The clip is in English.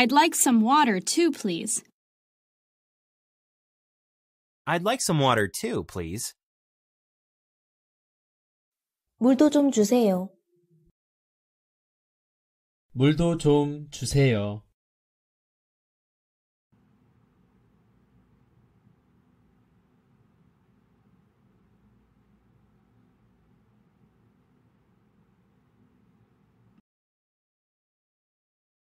I'd like some water too, please. I'd like some water too, please. 물도 좀 주세요. 물도 좀 주세요.